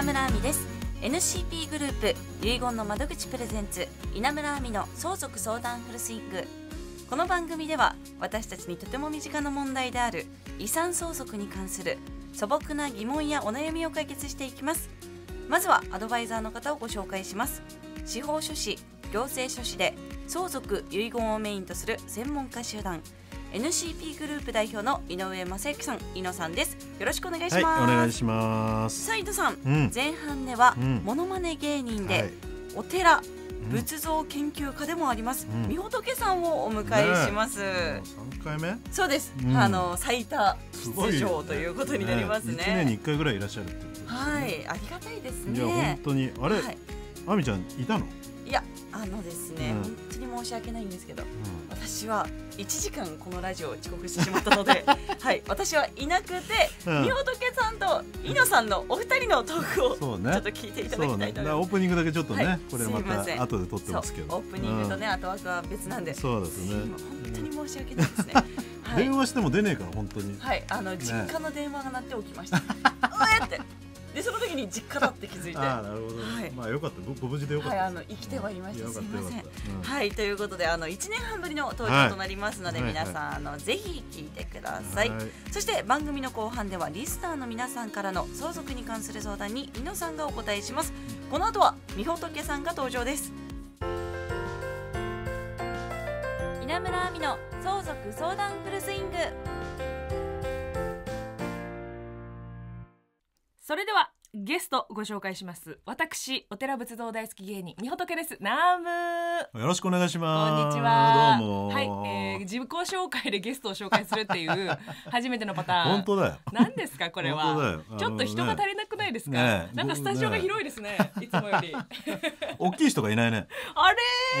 稲村亜美です NCP グループ遺言の窓口プレゼンツ稲村亜美の相続相談フルスイングこの番組では私たちにとても身近な問題である遺産相続に関する素朴な疑問やお悩みを解決していきますまずはアドバイザーの方をご紹介します司法書士行政書士で相続遺言をメインとする専門家集団 NCP グループ代表の井上正幸さん、井野さんです。よろしくお願いします。はい、お願いします。さあ、井野さん、うん、前半では、うん、モノマネ芸人で、はい、お寺。仏像研究家でもあります、うん、御仏さんをお迎えします三、ね、回目そうです、うん、あの最多出場、ということになりますね、ね、年に一回ぐらいいらっしゃるはいありがたいですねいや本当にあれ、はい、あみちゃんいたのあのですね、うん、本当に申し訳ないんですけど、うん、私は1時間このラジオ遅刻してしまったので、はい、私はいなくて、うん、みほけさんといのさんのお二人のトークを、ちょっと聞いていただきたいと思います、オープニングだけちょっとね、はい、これまた後で撮ってますけどオープニングとね、うん、後枠は別なんでそうですね本当に申し訳ないですね。はい、電話しても出ねえから本当にはいあの、実家の電話が鳴っておきました うえってでその時に実家だって気づいてあなるほど、はい、まあよかったご無事でよかった、はい、あの生きてはいました、すみません、はいということであの一年半ぶりの登場となりますので、皆さん、あのぜひ聞いてください、そして番組の後半ではリスターの皆さんからの相続に関する相談に猪野さんがお答えしますこの後は美ほとけさんが登場です稲村亜美の相続相談フルスイングそれではゲストご紹介します私お寺仏像大好き芸人みほとけですナームよろしくお願いしますこんにちはどうもはい、えー、自己紹介でゲストを紹介するっていう 初めてのパターン本当だよ何ですかこれは、ね、ちょっと人が足りなくないですか、ね、なんかスタジオが広いですね、ね、いつもより 大きい人がいないねあ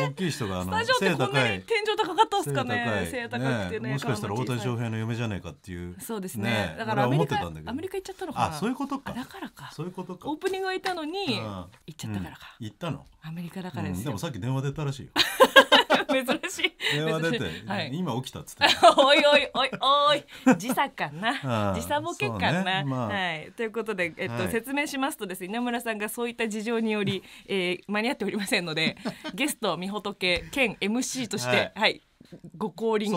れ大きい人がスタジオってこんなに天井高かったっすかね背高くてねもしかしたら大谷翔平の嫁じゃないかっていうそうですねだからアメリカアメリカ行っちゃったのかなあそういうことかだからかそういうことかオープニングはいたのに行っちゃったからか、うん、行ったのアメリカだからですでもさっき電話出たらしいよ 珍しい電話出て、はい、今起きたっつって おいおいおいおい時差かな 時差ボケかな、ねまあ、はいということで、えっと、はい、説明しますとですね稲村さんがそういった事情により、えー、間に合っておりませんのでゲストみほとけ兼 MC として、はい、はい、ご降臨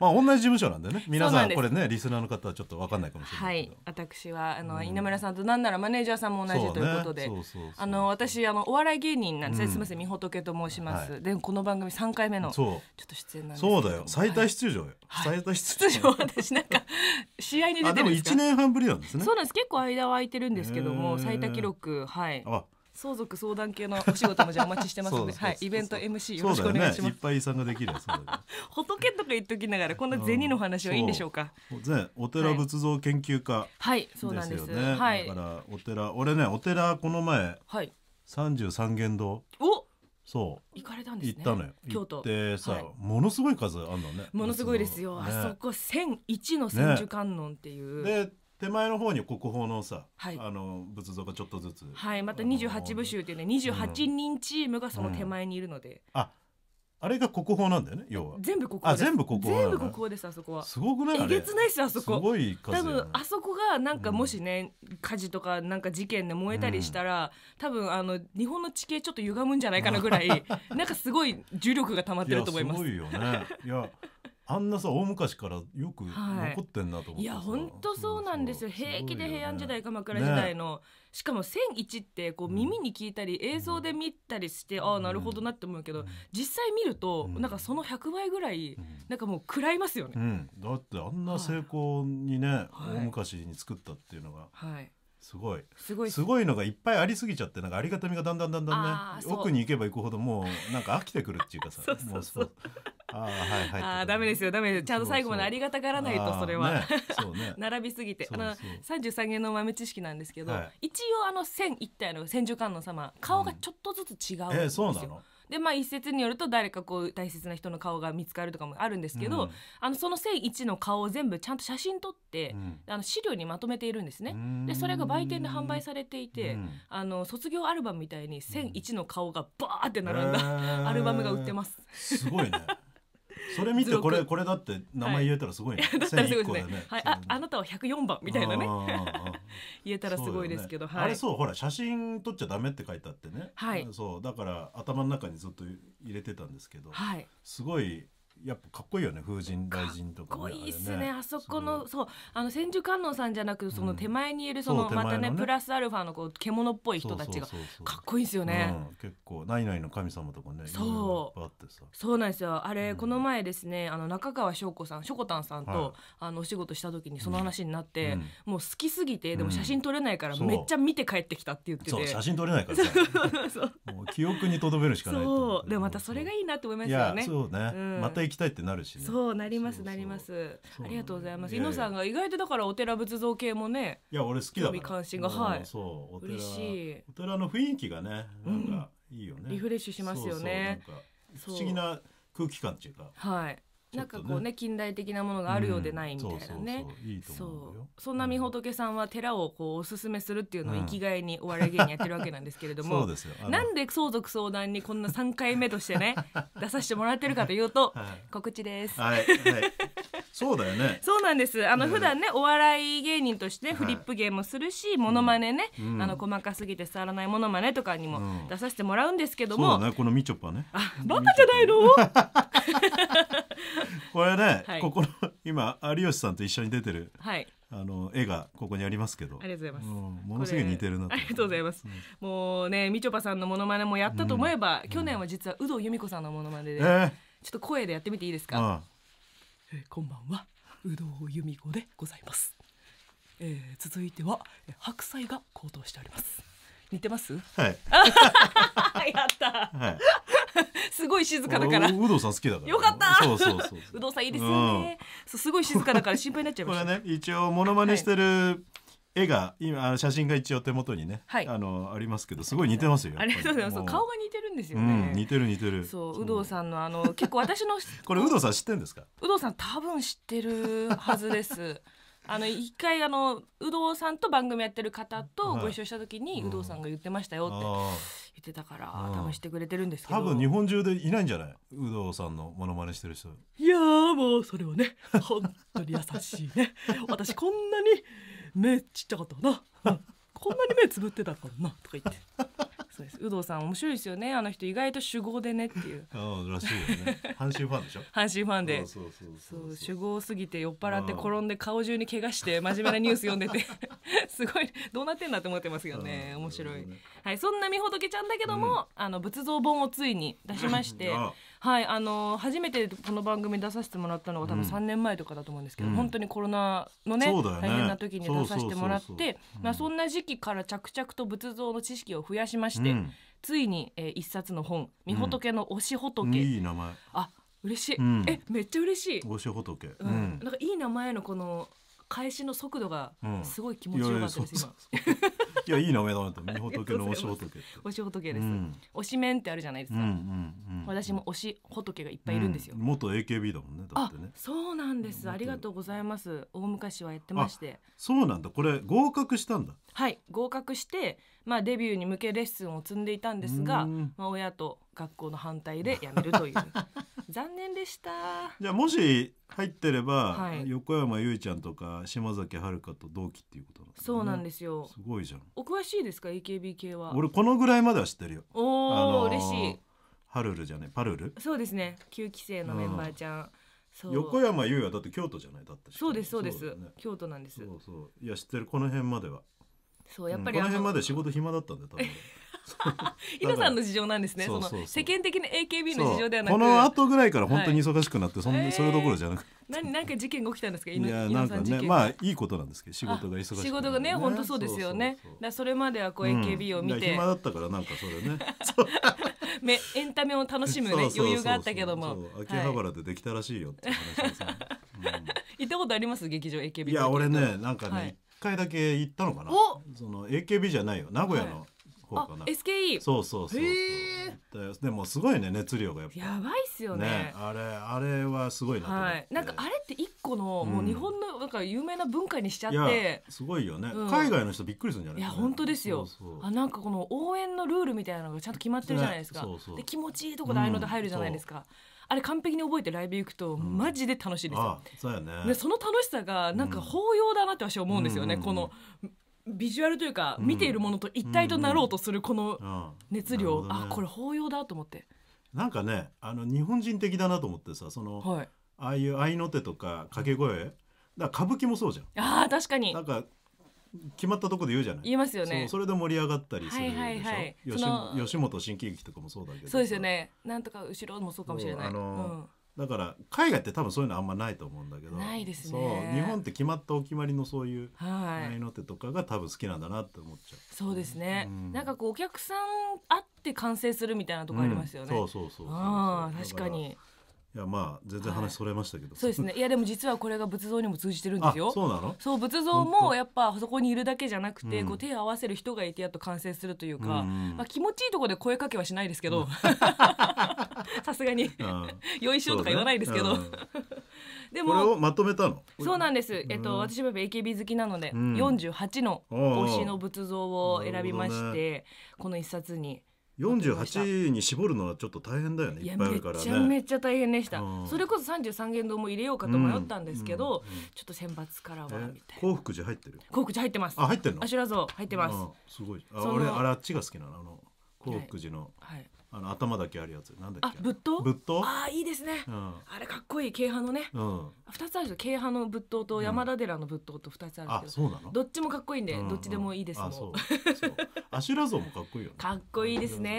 まあ同じ事務所なんでね皆さんこれねリスナーの方はちょっと分かんないかもしれないはい私はあの、うん、稲村さんとなんならマネージャーさんも同じということで、あの私あのお笑い芸人なんです、うん、すみませんみほとけと申します、はい、でこの番組3回目のちょっと出演なんですそうだよ最多出場よ、はい、最多出場私なんか 試合に出てるんですかでも1年半ぶりなんですねそうなんです結構間は空いてるんですけども最多記録はいあ相続相談系のお仕事もじゃあお待ちしてますので、はい、イベント MC よろしくお願いします。ね、いっぱい遺産ができる仏とか言っときながらこんな銭の話はいいんでしょうか。うん、お寺仏像研究家、ねはい、そうなんです。はい、だからお寺、俺ねお寺この前、はい、三十三間堂。おそう行かれたんです、ね、行ったのよ京都でさ、はい、ものすごい数あんのねものすごいですよ、あそこ1001の千手観音っていう、で手前の方に国宝のさ、はい、あの仏像がちょっとずつはいまた28部集っていうね28人チームがその手前にいるので、うん、ああれが国宝なんだよね要は全部国宝全部国宝、全部国宝ですあそこはすごくないえげつないですあそこすごい数、多分あそこがなんかもしね、うん、火事とかなんか事件で燃えたりしたら、うん、多分あの日本の地形ちょっと歪むんじゃないかなぐらい なんかすごい重力が溜まってると思いますすごいよねいやあんなさ大昔からよく残ってんなと思って、はい、いや本当そうなんですよ平気で平安時代、鎌倉時代の、ね、しかも千一ってこう耳に聞いたり、うん、映像で見たりして、うん、ああなるほどなって思うけど、うん、実際見ると、なんかその百倍ぐらい、なんかもう食らいますよね、うん、だってあんな成功にね、はい、大昔に作ったっていうのが。はいすごいすごいすごいのがいっぱいありすぎちゃってなんかありがたみがだんだんだんだんね奥に行けば行くほどもうなんか飽きてくるっていうかさ そうそうそうもうあはいはい、あだめですよだめですちゃんと最後までありがたがらないとそれは、うね、並びすぎてあの33元の豆知識なんですけど、一応あの千一体の千手観音様顔がちょっとずつ違うんでうでまあ一説によると誰かこう大切な人の顔が見つかるとかもあるんですけど、あのその1001の顔を全部ちゃんと写真撮って、あの資料にまとめているんですね。でそれが売店で販売されていて、あの卒業アルバムみたいに1001の顔がバーって並んだ、アルバムが売ってます。すごいねそれ見てこれこれだって名前言えたらすごいね、はい、だったらすごいですね、はい、ああなたは百四番みたいなね 言えたらすごいですけど、あれそうほら写真撮っちゃダメって書いてあってね、はい、そうだから頭の中にずっと入れてたんですけど、はい、すごいやっぱかっこいいよね風神大臣とか、ね、かっこいいっすね、ね、あそこのそうあの千手観音さんじゃなくその手前にいるその、うん、またね、プラスアルファのこう獣っぽい人たちがかっこいいっすよね、うん、結構ないの神様とかねそうそうなんですよあれ、うん、この前ですねあの中川翔子さんしょこたんさんと、はい、あのお仕事した時にその話になって、もう好きすぎてでも写真撮れないからめっちゃ見て帰ってきたって言ってて、写真撮れないから うも記憶に留めるしかないそうでまたそれがいいなって思いますよねそうね、また行きたいってなるし、ね、そうなりますなりますありがとうございます伊野さんが意外とだからお寺仏像系もねいや俺好きだ関心がはいそう嬉しいお寺の雰囲気がねなんかいいよね、うん、リフレッシュしますよねなんかそう不思議な空気感っていうかはいね、なんかこうね近代的なものがあるようでないみたいなねそうそんなみほとけさんは寺をこうおすすめするっていうのを生きがいにお笑い芸人やってるわけなんですけれども、うなんで相続相談にこんな3回目としてね 出させてもらってるかというと、はい、告知です。はい、はいそうだよね。そうなんです。あの、普段ね、お笑い芸人としてフリップ芸もするし、ものまねね、あの細かすぎて触らないものまねとかにも出させてもらうんですけども。そうだね、このみちょぱね。あ、バカじゃないの。これね、はい、ここの今有吉さんと一緒に出てる、はい、あの絵がここにありますけどありがとうございます、うん、ものすごい似てるなありがとうございます、うん、もうねみちょぱさんのものまねもやったと思えば、うん、去年は実は有働由美子さんのものまねで、えちょっと声でやってみていいですか、あえー、こんばんは有働由美子でございます、えー、続いては白菜が高騰しております似てますはい やった、はい すごい静かだからうどさん好きだから、よかったそうそうそううどさんいいですよね、うん、すごい静かだから心配になっちゃいましたこれね一応モノマネしてる、はい絵が今写真が一応手元にね、はい、あのありますけどすごい似てますよ。ありがとうございます。顔が似てるんですよね。うん、似てる似てる。そう有働さんのあの結構私の これ有働さん知ってるんですか？有働さん多分知ってるはずです。あの一回あの有働さんと番組やってる方とご一緒した時に有働さんが言ってましたよって言ってたから試してくれてるんですけど多分日本中でいないんじゃない有働さんのモノマネしてる人いやもうそれはね 本当に優しいね私こんなに目ちっちゃかったなこんなに目つぶってたかなとか言って。そうです。有働さん面白いですよね。あの人意外と主語でねっていう。ああらしいよね。阪神ファンでしょ。阪神ファンで。そうそうそう主語すぎて酔っ払って転んで顔中に怪我して真面目なニュース読んでて すごいどうなってんだと思ってますよね。面白い。はいそんなみほどけちゃんだけども、うん、あの仏像本をついに出しまして。はいあの初めてこの番組出させてもらったのが多分3年前とかだと思うんですけど、うん、本当にコロナのね、ね、大変な時に出させてもらってそんな時期から着々と仏像の知識を増やしまして、うん、ついに、えー、一冊の本「御仏の推し仏」いい名前あ嬉しい、えめっちゃ嬉しい推し仏、うんなんかいい名前のこの開始の速度がすごい気持ちよかったです、今。いやいい名前だなと。みほのおし仏。とけ。おしほです。推しメンってあるじゃないですか。私も推し仏がいっぱいいるんですよ。元 AKB だもんね。だってね。そうなんです。ありがとうございます。大昔はやってまして。そうなんだ。これ合格したんだ。はい、合格してまあ、デビューに向けレッスンを積んでいたんですが、まあ、親と学校の反対で辞めるという 残念でしたじゃあもし入ってれば、はい、横山由依ちゃんとか島崎遥と同期っていうことなんです、ね、そうなんですよすごいじゃんお詳しいですか AKB 系は俺このぐらいまでは知ってるよおお、あのー、嬉しいハルルじゃねパルルそうですね9期生のメンバーちゃん、横山由依はだって京都じゃないだったそうですそうです、ね、京都なんですそうそういや知ってるこの辺まではそうやっぱり、うん、この辺まで仕事暇だったんで多分伊野 さんの事情なんですねその世間的な AKB の事情ではなくこの後ぐらいから本当に忙しくなって、はい、そん、えー、それどころじゃなくて何何か事件が起きたんですかいやなんかねまあいいことなんですけど仕事が忙しく仕事がね本当そうですよねだそれまではこう AKB を見て、うん、暇だったからなんかそれね そめエンタメを楽しむね余裕があったけども秋葉原でできたらしいよって話ですね、うん、行ったことあります劇場 AKB いや俺ねなんかね、はい回だけ行ったのかなその AKB じゃないよ名古屋の方かな、SKE そうそうそうへでもすごいね熱量がやっぱやばいっすよねねあれあれはすごいなと思っはい、なんかあれって一個の、もう日本のなんか有名な文化にしちゃっいやてすごいよね、うん海外の人びっくりするんじゃないいや本当ですよそうそうあなんかこの応援のルールみたいなのがちゃんと決まってるじゃないですか、ねそうそうで気持ちいいとこでああいうので入るじゃないですか、あれ完璧に覚えてライブ行くとマジで楽しいですよ。うん、そうやね、でその楽しさがなんか包容だなって私は思うんですよね、このビジュアルというか、見ているものと一体となろうとするこの熱量、ね、あこれ包容だと思って。なんかねあの日本人的だなと思ってさその、はい、ああいう合いの手とか掛け声だから歌舞伎もそうじゃん。あ確かになんか決まったとこで言うじゃない言いますよねそれで盛り上がったりするでしょ、はいはいはい、吉本新喜劇とかもそうだけどそうですよねなんとか後ろもそうかもしれない、あのーうん、だから海外って多分そういうのあんまないと思うんだけどないですね日本って決まったお決まりのそういうないの手とかが多分好きなんだなって思っちゃうそうですね、うん、なんかこうお客さんあって完成するみたいなとこありますよね、うん、そうそうそうそう確かに。かいやまあ全然話それましたけど、はい、そうですねいやでも実はこれが仏像にも通じてるんですよそうなのそう仏像もやっぱそこにいるだけじゃなくて、こう手を合わせる人がいてやっと完成するというか、うん、まあ、気持ちいいところで声かけはしないですけど さすがに「よいしょ」とか言わないですけど、ね、でもこれをまとめたのそうなんです、えっと、私もやっぱ AKB 好きなので、うん、48の推しの仏像を選びまして、ね、この一冊に。48に絞るのはちょっと大変だよねいっぱいあるからねめちゃめちゃ大変でした、うん、それこそ33言丼も入れようかと迷ったんですけど、うんうん、ちょっと選抜からはみたいな、幸福寺入ってる幸福寺入ってますあ入ってるのあしらぞ入ってますすごいあ俺あれあっちが好きなのあの幸福寺の、はい、はいあの頭だけあるやつなんだっけぶっとぶっとあいいですね、うん、あれかっこいい京阪のね、うん、つあるで京阪のぶっとと、山田寺のぶっとと、二つあるんですけど、うん、どっちもかっこいいんで、うんうん、どっちでもいいですもんアシュラ像もかっこいいよねかっこいいですね、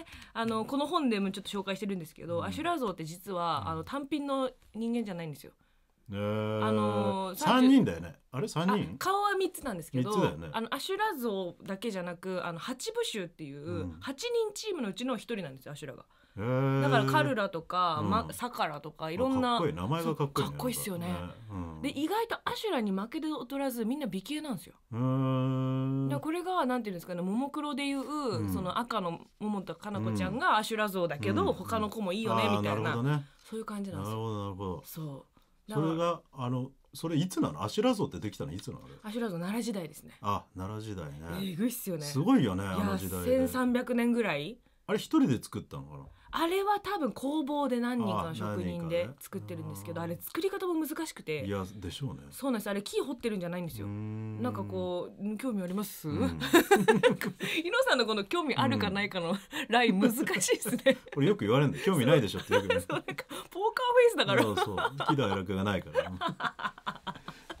ね、あのこの本でもちょっと紹介してるんですけど、アシュラ像って実はあの単品の人間じゃないんですよあの三人だよね。あれ三人？顔は三つなんですけど、ね、あのアシュラ像だけじゃなく、あの八部衆っていう八人チームのうちの一人なんですよ、アシュラが。だからカルラとか、うん、まサカラとかいろんな、まあ、名前がかっこいい、ね、かっこいいっすよね、ねうん、で意外とアシュラに負けて劣らずみんな美形なんですよでこれがなんていうんですかねももクロでいう、うん、その赤の桃とかな子ちゃんがアシュラ像だけど、他の子もいいよねみたいな、ね、そういう感じなんですよなるほどなるほどそうそれがあのそれいつなのアシュラ像ってできたのいつなのアシュラ像奈良時代ですねあ奈良時代ねえぐいっすよねすごいよねあの時代で1300年ぐらいあれ一人で作ったのかなあれは多分工房で何人かの職人で作ってるんですけどあ,、れ作り方も難しくていやでしょうねそうなんですあれ木掘ってるんじゃないんですよなんかこう興味あります、うん、さんのこの興味あるかないかのライン難しいですねこれよく言われる興味ないでしょってよく言われるポーカーフェイスだからそうそう喜怒哀楽がないから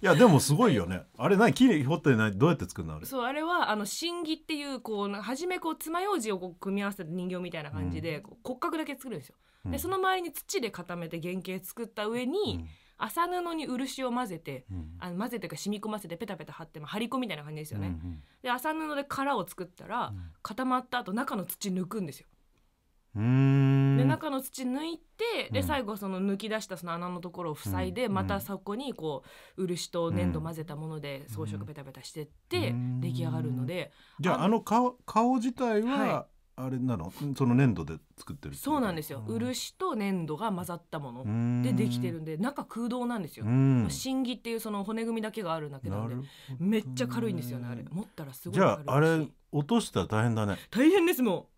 いやでもすごいよね。あれ何木掘ってないどうやって作るのあれ。そうあれはあの真木っていうこう初めこう爪楊枝をこう組み合わせた人形みたいな感じで、こう骨格だけ作るんですよ。うんでその周りに土で固めて原型作った上に、うん麻布に漆を混ぜて、うんあの混ぜてか染み込ませてペタペタ貼って、ま張り子みたいな感じですよね。うんうんで麻布で殻を作ったら、固まった後中の土抜くんですよ。で中の土抜いてで最後その抜き出したその穴のところを塞いで、うん、またそこにこう漆と粘土混ぜたもので装飾ベタベタしてって出来上がるので、じゃああの顔顔自体は、はいあれなのその粘土で作ってるそうなんですよ、うん、漆と粘土が混ざったものでできてるんで中空洞なんですよ真偽っていうその骨組みだけがあるんだけなんでめっちゃ軽いんですよねあれ持ったらすごい軽いじゃああれ落としたら大変だね大変ですも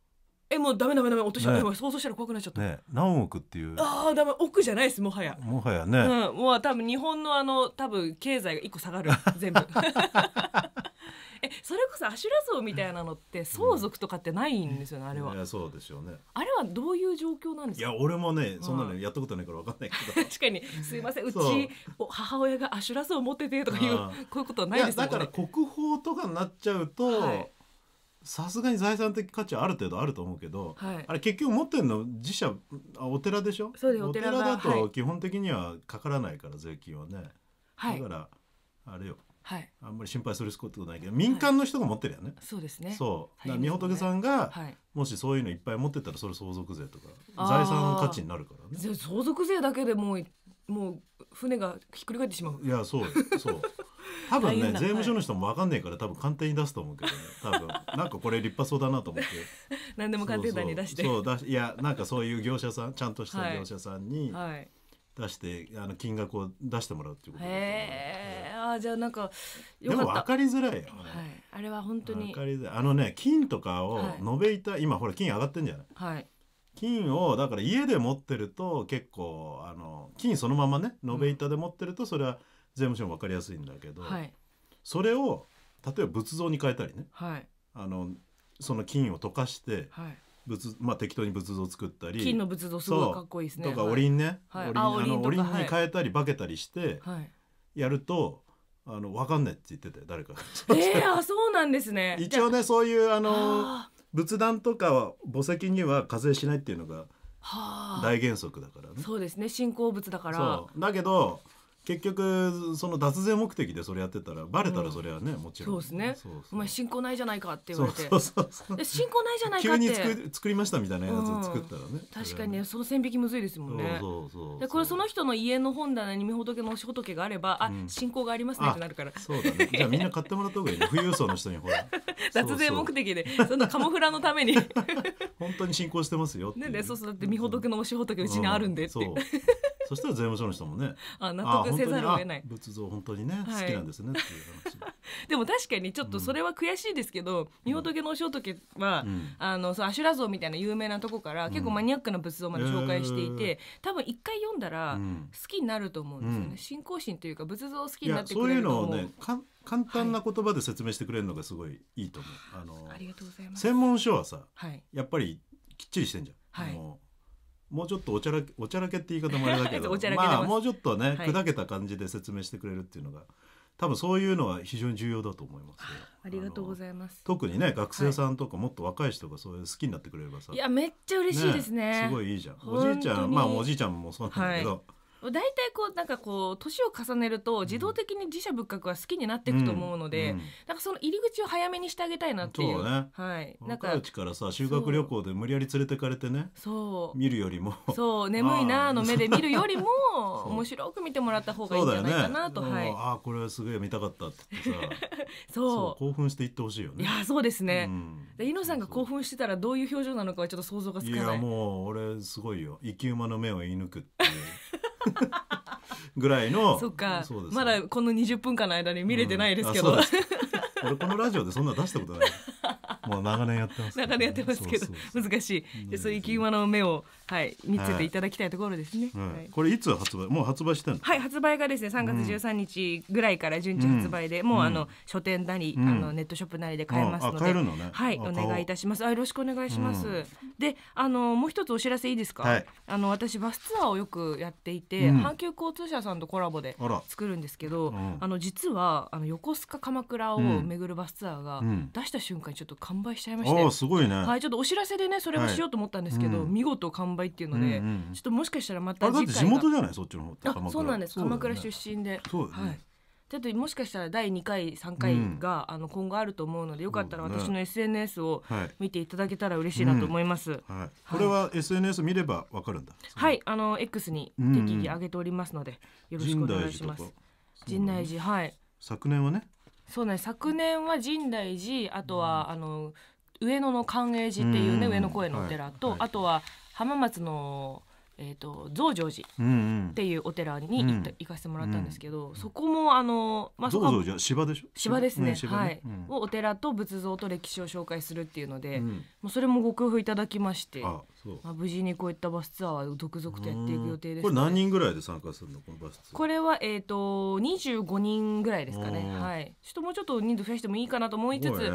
えもうダメダメダメ落としちゃね、想像したら怖くなっちゃった、ね、何億っていうああダメ億じゃないですもはやもはやね、うん、もう多分日本のあの多分経済が一個下がる 全部 えそれこそアシュラ像みたいなのって相続とかってないんですよね、うん、あれは、いやそうですよねあれはどういう状況なんですかいや俺もねそんなのやったことないから分かんないけど 確かにすいませんうち母親がアシュラ像持っててとかいうこういうことはないですよねだから国宝とかになっちゃうと、はいさすがに財産的価値はある程度あると思うけど、はい、あれ結局持ってるの自社あお寺でしょそうお寺だと基本的にはかからないから、はい、税金はね、はい、だからあれよ、はい、あんまり心配することないけど民間の人が持ってるよね、そうですねそうみほとけさんが、もしそういうのいっぱい持ってたらそれ相続税とか財産の価値になるからね相続税だけでもうもう船がひっくり返ってしまういやそうそう多分ね税務署の人も分かんないから多分鑑定に出すと思うけどね多分なんかこれ立派そうだなと思って 何でも定団に出してそうだいやなんかそういう業者さんちゃんとした業者さんに出して、はい、あの金額を出してもらうっていうことへえ、あじゃあなんかでも分かりづらいよ、ね、はい、あれは本当に分かりづらいあのね金とかを延べ板、はい、今ほら金上がってんじゃない、はい金をだから家で持ってると結構あの金そのままね延べ板で持ってるとそれは、うん税務署も分かりやすいんだけど、はい、それを例えば仏像に変えたりね、はい、あのその金を溶かして、はい仏まあ、適当に仏像を作ったり金の仏像すごいかっこいいですねとかおりんね、はい、おりんおりんに変えたり化けたりしてやると、あの分かんないって言ってて誰かえー、あそうなんですね 一応ねそういうあの仏壇とかは墓石には課税しないっていうのが大原則だからね、そうですね信仰物だからだけど結局その脱税目的でそれやってたらバレたらそれはね、うん、もちろんそうですねお前進行ないじゃないかって言われてそそうう進行ないじゃないかって急に作作りましたみたいなやつ作ったらね、うん、確かにねその線引きむずいですもんねそそううでこれその人の家の本棚に御仏のし仏があればあ、うん、進行がありますねってなるからそうだね じゃあみんな買ってもらった方がいい富裕層の人にほら 脱税目的でそのカモフラのために 本当に信仰してますよねね、そうそうだって御仏のしほとうちにあるんでって、そしたら税務署の人もねあ納得せざるを得ない仏像本当にね、はい、好きなんですねっていう話 でも確かにちょっとそれは悔しいですけど、うん、御仏のお正仏は、うん、あのそうアシュラ像みたいな有名なとこから結構マニアックな仏像まで紹介していて、うん多分一回読んだら好きになると思うんですよね、信仰心というか仏像好きになってくれると思う簡単な言葉で説明してくれるのがすごいいいと思う。はい、あの専門書はさ、はい、やっぱりきっちりしてんじゃん。はい、あのもうちょっとおちゃらけおちゃらけって言い方もあれだけど まあもうちょっとね、はい、砕けた感じで説明してくれるっていうのが多分そういうのは非常に重要だと思いますありがとうございます特にね学生さんとかもっと若い人がそういう好きになってくれればさ、はい、いやめっちゃ嬉しいですね、ね、すごいいいじゃんおじいちゃんまあおじいちゃんもそうなんだけど、はい大体こうなんかこう年を重ねると自動的に自社仏閣は好きになっていくと思うので、うんうん、なんかその入り口を早めにしてあげたいなっていう。うね。はい。なんかうちからさ修学旅行で無理やり連れてかれてね。そう。見るよりも。そう 眠いなの目で見るよりも 面白く見てもらった方がいいんじゃないかなと、ね、はい。ああこれすげえ見たかったってさ。そう興奮していってほしいよね。いやそうですね。うん、井野さんが興奮してたらどういう表情なのかはちょっと想像がつかない。いやもう俺すごいよ生き馬の目を射抜くっていう。ぐらいのそっかそうです、ね、まだこの20分間の間に見れてないですけど、うん、俺このラジオでそんな出したことないもう長年やってます、ね、長年やってますけど難しいでそういう生き馬の目をはい見せていただきたいところですね、はいはい、これいつ発売もう発売してはい発売がですね三月十三日ぐらいから順次発売で、うん、もうあの書店なり、あのネットショップなりで買えますので、のね、はいお願いいたしますあよろしくお願いします、うん、であのもう一つお知らせいいですか、はい、あの私バスツアーをよくやっていて、阪急交通社さんとコラボで作るんですけどあの実はあの横須賀鎌倉を巡るバスツアーが出した瞬間にちょっと完売しちゃいましたすごいね、はい、ちょっとお知らせでねそれをしようと思ったんですけど、はいうん、見事完売っていうので、うんうん、ちょっともしかしたらまた次回地元じゃないそっちの方そうなんです、ね、鎌倉出身でそう、ね、はいちょっともしかしたら第2回3回が、うん、あの今後あると思うのでよかったら私の SNS を見ていただけたら嬉しいなと思います、うんはい、これは SNS 見ればわかるんだはいあの X に適宜上げておりますので、よろしくお願いします、陣内寺はい昨年はねそうね昨年は深大寺あとは、あの上野の寛永寺っていうね、上野公園のお寺と、あとは浜松のえーと、増上寺っていうお寺に行った、うん、行かせてもらったんですけど、うん、そこもあの、まあ、増上寺芝でしょ芝ですね、ねね、はい、うん、お寺と仏像と歴史を紹介するっていうので、もうそれもご工夫いただきましてまあ、無事にこういったバスツアーは続々とやっていく予定です、ね、これ何人ぐらいで参加するのこのバスこれは、えーと、25人ぐらいですかね、はい、ちょっともうちょっと人数増やしてもいいかなと思いつつ、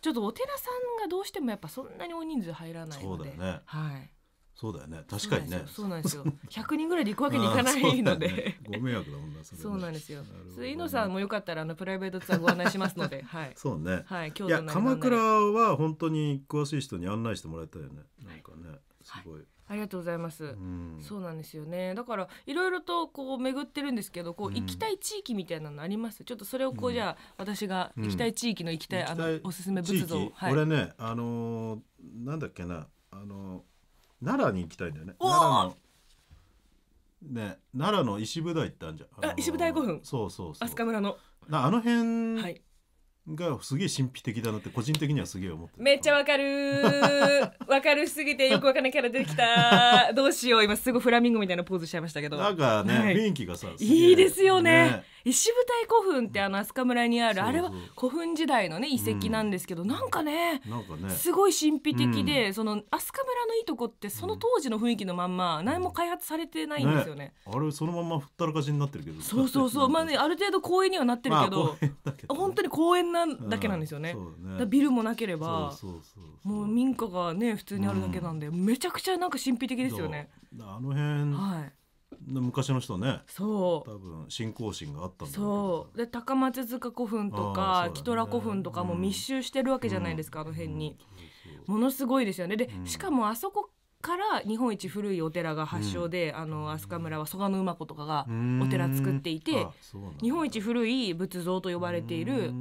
ちょっとお寺さんがどうしてもやっぱそんなに大人数入らないので。そうだよねはいそうだよね確かにねそうなんですよ100人ぐらいで行くわけにいかないので、ね、ご迷惑だもんなそそうなんですよ井野さんもよかったらあのプライベートツアーご案内しますのではいそうねはい京都鎌倉は本当に詳しい人に案内してもらいたいよねなんかね、はい、すごい、はいありがとうございます。うん、そうなんですよね。だからいろいろとこう巡ってるんですけど、こう行きたい地域みたいなのあります。うん、ちょっとそれをこうじゃあ、私が行きたい地域の行きたい、うん、あのおすすめ仏像。はい、俺ねあのー、なんだっけなあのー奈良に行きたいんだよね奈良のね奈良の石舞台ってあるじゃんあの石舞台古墳そうそうそう飛鳥村のなあの辺はいがすげえ神秘的だなって個人的にはすげえ思ってめっちゃわかる わかるすぎてよくわかんないキャラ出てきた どうしよう今すごいフラミンゴみたいなポーズしちゃいましたけどなんかね、はい、雰囲気がさいいですよね、ね、石舞台古墳ってあの飛鳥村にある、うん、あれは古墳時代のね遺跡なんですけど、うん、なんかね、ね、すごい神秘的で、うん、その飛鳥村のいいとこってその当時の雰囲気のまんま、何も開発されてないんですよね、ね、あれそのままふったらかしになってるけどそうそうそうまあねある程度公園にはなってるけどまあ、本当に公園なだけなんですよねうんビルもなければもう民家がね普通にあるだけなんで、うん、めちゃくちゃなんか神秘的ですよねあの辺、はい昔の人ねそう多分信仰心があったんだそうで高松塚古墳とか、ね、キト古墳とかも密集してるわけじゃないですか、うん、あの辺に、ものすごいですよねで、しかもあそこから日本一古いお寺が発祥で、うん、あの飛鳥村は蘇我馬子とかがお寺作っていて日本一古い仏像と呼ばれている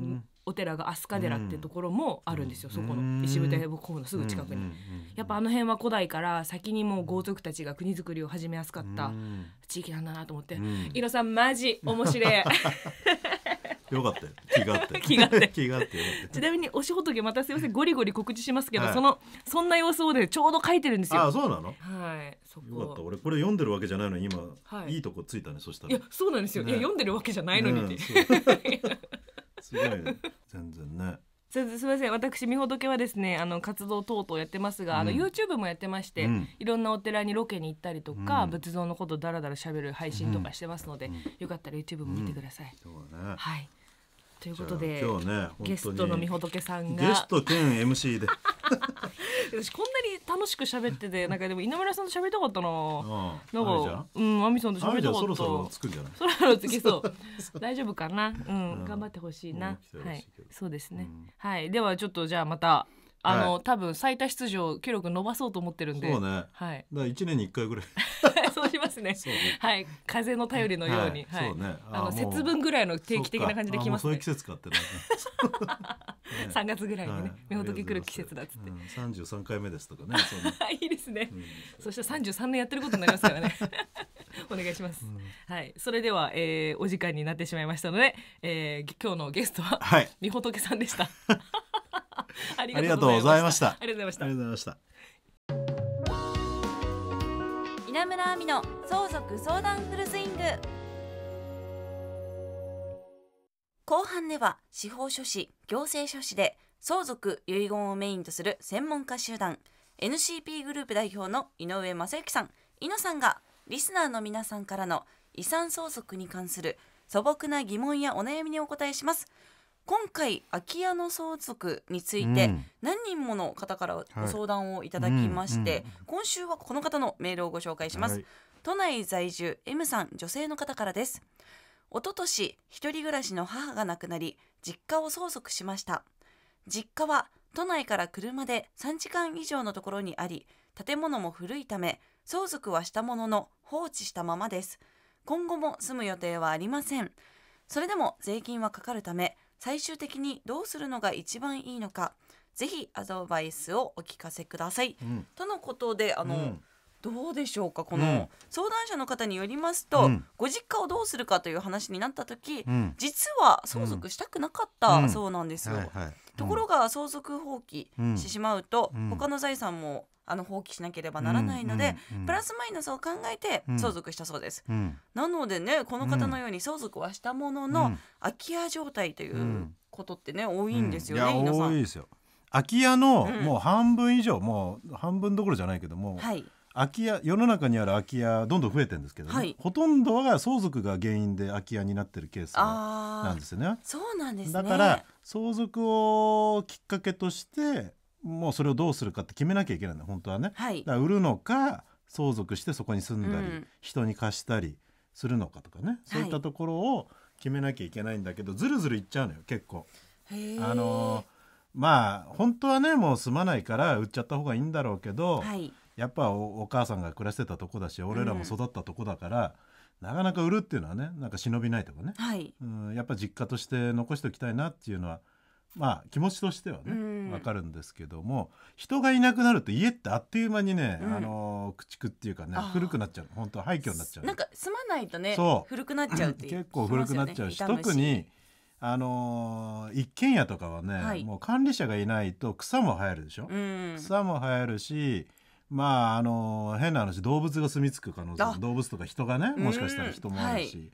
お寺が飛鳥寺っていうところもあるんですよ、うん、そこの石舞台古のすぐ近くに、うん、やっぱあの辺は古代から先にもう豪族たちが国づくりを始めやすかった地域なんだなと思って、うん、井野さんマジ面白い よかったよ気があって気があって 気があってちなみにお仕事とまたすいませんゴリゴリ告知しますけど、はい、そのそんな様子をねちょうど書いてるんですよあそうなのはいそよかった俺これ読んでるわけじゃないのに今、はい、いいとこついたねそしたらいやそうなんですよ、ね、いや読んでるわけじゃないのにって、ね すごいね全然ねすみません私みほとけはですねあの活動等々やってますが、うん、あの YouTube もやってまして、うん、いろんなお寺にロケに行ったりとか、うん、仏像のことだらだらしゃべる配信とかしてますので、よかったら YouTube も見てください。はいということで今日ねゲストのみほどけさんがゲスト兼 MC で 私こんなに楽しく喋ってて なんかでも稲村さんと喋りたかったな、うん、なんかうん亜美さんと喋りたかったそろそろつくんじゃないそろそろつきそう 大丈夫かなうん、頑張ってほしいな、うん、はいそうですね、はいではちょっとじゃあまたあの、はい、多分最多出場記録伸ばそうと思ってるんでそうねはいだか年に一回ぐらいそうしますね。はい、風の頼りのように、はい、あの節分ぐらいの定期的な感じで来ますそういう季節かって 三月ぐらいにね、目けくる季節だっつって。三十三回目ですとかね。いいですね。そして三十三年やってることになりますからね。お願いします。はい、それでは、えー、お時間になってしまいましたので、えー、今日のゲストは、はい、みほとけさんでした。ありがとうございました。ありがとうございました。ありがとうございました。稲村亜美の相続相談フルスイング後半では司法書士行政書士で相続遺言をメインとする専門家集団 NCP グループ代表の井上正幸さん井野さんがリスナーの皆さんからの遺産相続に関する素朴な疑問やお悩みにお答えします今回空き家の相続について何人もの方からご相談をいただきまして、今週はこの方のメールをご紹介します、はい、都内在住 M さん女性の方からです一昨年一人暮らしの母が亡くなり実家を相続しました実家は都内から車で3時間以上のところにあり建物も古いため相続はしたものの放置したままです今後も住む予定はありませんそれでも税金はかかるため最終的にどうするのが一番いいのかぜひアドバイスをお聞かせください。うん、とのことであの、うんどうでしょうかこの相談者の方によりますと、うん、ご実家をどうするかという話になった時、うん、実は相続したくなかったそうなんですよ。ところが相続放棄してしまうと、うん、他の財産もあの放棄しなければならないので、プラスマイナスを考えて相続したそうです、うんうん、なのでねこの方のように相続はしたものの、空き家状態ということってね、多いんですよね、うん、多いですよ空き家のもう半分以上、もう半分どころじゃないけども、はい、空き家世の中にある空き家どんどん増えてるんですけど、ねはい、ほとんどは相続が原因で空き家になってるケースなんですよね。そうなんです、ね、だから相続をきっかけとしてもうそれをどうするかって決めなきゃいけないだ本当はね、はい、だから売るのか相続してそこに住んだり、うん、人に貸したりするのかとかねそういったところを決めなきゃいけないんだけど、ずるずるいっちゃうのよ結構。あのまあ本当はねもう住まないから売っちゃった方がいいんだろうけど、はい、やっぱお母さんが暮らしてたとこだし俺らも育ったとこだから。うん、なかなか売るっていうのはねなんか忍びないとかね、はい、うんやっぱ実家として残しておきたいなっていうのはまあ気持ちとしてはね、うんわかるんですけども、うん、人がいなくなると家ってあっという間にね、うん、あの駆逐っていうかね古くなっちゃう本当廃墟になっちゃうなんか住まないとね古くなっちゃうっていう結構古くなっちゃうし、ね、特にあの一軒家とかはね、はい、もう管理者がいないと草も生えるでしょ、うん、草も生えるしまああの変な話動物が住み着く可能性動物とか人がねもしかしたら人もあるし。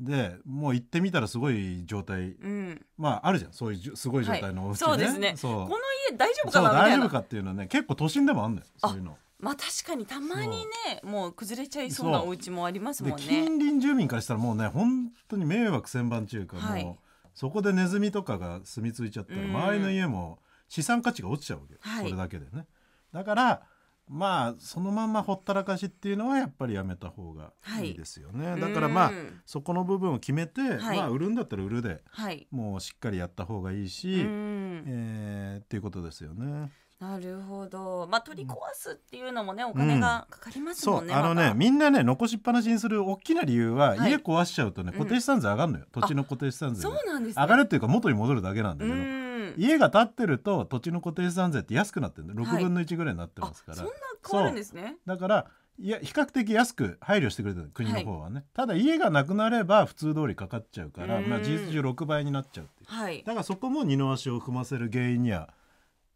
でもう行ってみたらすごい状態、うん、まああるじゃんそういうすごい状態のお家、ねはい、そうですねこの家大丈夫かな大丈夫かっていうのはね結構都心でもあるんだよそういうの。まあ確かにたまにねもう崩れちゃいそうなお家もありますもんね。近隣住民からしたらもうね本当に迷惑千番中かもう、そこでネズミとかが住み着いちゃったら、周りの家も資産価値が落ちちゃうわけよ、はい、それだけでね。だからまあそのままほったらかしっていうのはやっぱりやめた方がいいですよね、はい、だからまあそこの部分を決めて、はい、まあ売るんだったら売るで、はい、もうしっかりやった方がいいし、ーえー、っていうことですよね。なるほど、まあ、取り壊すっていうのもね、お金がかかりますもんね。あのね、みんなね残しっぱなしにする大きな理由は、はい、家壊しちゃうとね固定資産税上がるのよ、うん、土地の固定資産税そうなんです、上がるっていうか元に戻るだけなんだけど。家が建ってると土地の固定資産税って安くなってるんで6分の1ぐらいになってますから、はい、そんな変わるんですねだからいや比較的安く配慮してくれてる国の方はね、はい、ただ家がなくなれば普通通りかかっちゃうから、まあ、事実上6倍になっちゃうっていう、はい、だからそこも二の足を踏ませる原因には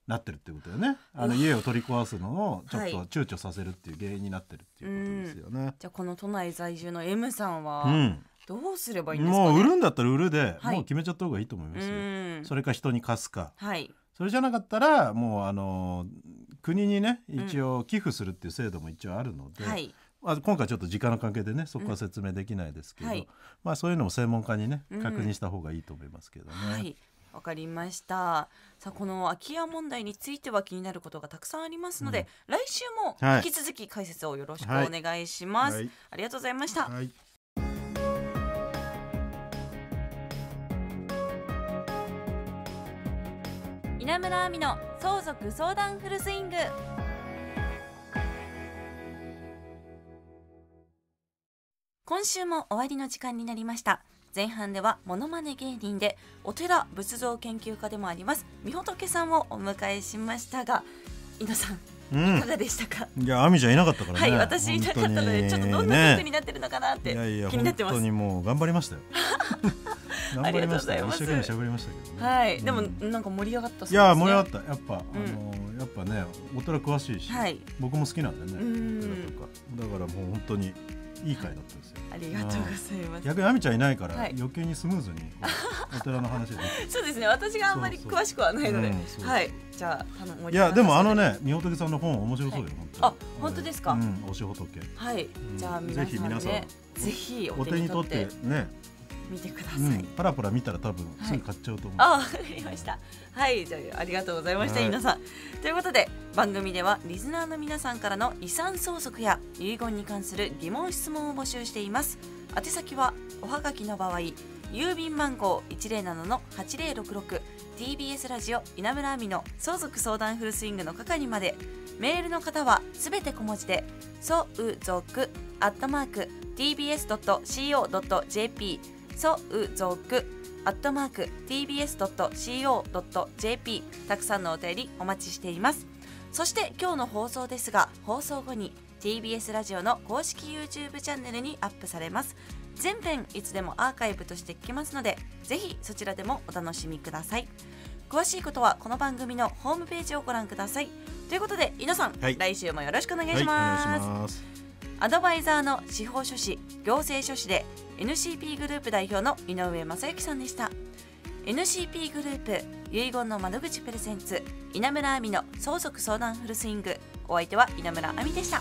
なってるってことよねあの家を取り壊すのをちょっと躊躇させるっていう原因になってるっていうことですよね、はい、じゃあこの都内在住の M さんは、うんどうすればいいんですか、ね、もう売るんだったら売るで、はい、もう決めちゃった方がいいと思いますよそれか人に貸すか、はい、それじゃなかったらもうあの国にね一応寄付するっていう制度も一応あるので、うんはいまあ、今回ちょっと時間の関係でねそこは説明できないですけど、うん、まあ、そういうのも専門家にね確認した方がいいと思いますけどね。うんわかりましたさあこの空き家問題については気になることがたくさんありますので、うん、来週も引き続き解説をよろしくお願いします、はいはい、ありがとうございました、はい稲村亜美の相続相談フルスイング今週も終わりの時間になりました前半ではモノマネ芸人でお寺仏像研究家でもありますみ仏さんをお迎えしましたが稲さんいかがでしたか。いや、亜美ちゃんいなかったから、ね、はい、私いなかったので、ちょっとどんな曲になってるのかなって、気になってます。本当にもう頑張りましたよ。頑張りました。一生懸命喋りましたけどね。はい。でもなんか盛り上がったいや盛り上がった。やっぱあのやっぱね、お寺詳しいし、はい、僕も好きなんでね、お寺とか。だからもう本当にいい会だったですよ。ありがとうございます。逆にあみちゃんいないから、余計にスムーズに お寺の話で。そうですね。私があんまり詳しくはないので、はい。じゃあいやでもあのね、みほとけさんの本面白そうよ本当。あ本当ですか。うん、おしほとけ。はい。じゃあ皆さんぜひ皆さんぜひお手に取ってね。見てください、うん、パラパラ見たら多分すぐ買っちゃうと思う、はい、あわかりましたはいじゃあありがとうございました、はい、皆さんということで番組ではリスナーの皆さんからの遺産相続や遺言に関する疑問質問を募集しています宛先はおはがきの場合郵便番号 107-8066TBS ラジオ稲村亜美の相続相談フルスイングの係までメールの方はすべて小文字で「相続」「アットマーク TBS.CO.JP」ソウゾクアットマーク tbs.co.jp たくさんのお便りお待ちしていますそして今日の放送ですが放送後に TBS ラジオの公式 YouTube チャンネルにアップされます全編いつでもアーカイブとして聞きますのでぜひそちらでもお楽しみください詳しいことはこの番組のホームページをご覧くださいということで井野さん、はい、来週もよろしくお願いしますはい、アドバイザーの司法書士行政書士で NCP グループ代表の井上正幸さんでした NCP グループ遺言の窓口プレゼンツ稲村亜美の相続相談フルスイングお相手は稲村亜美でした